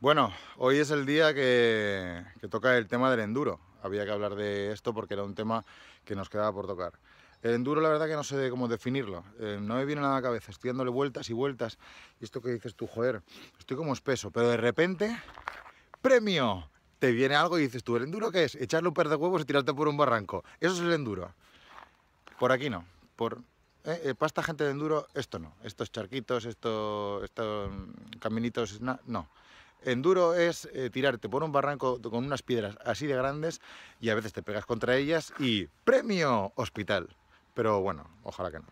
Bueno, hoy es el día que, toca el tema del enduro. Había que hablar de esto porque era un tema que nos quedaba por tocar. El enduro, la verdad que no sé cómo definirlo. Eh, no me viene nada a la cabeza. Estoy dándole vueltas y vueltas. Y esto que dices tú, joder, estoy como espeso. Pero de repente, ¡premio! Te viene algo y dices tú, ¿el enduro qué es? Echarle un par de huevos y tirarte por un barranco. Eso es el enduro. Por aquí no. Por eh, eh para esta gente de enduro, esto no. Estos charquitos, esto, estos mm, caminitos, no. Enduro es eh, tirarte por un barranco con unas piedras así de grandes y a veces te pegas contra ellas y ¡premio! Hospital. Pero bueno, ojalá que no.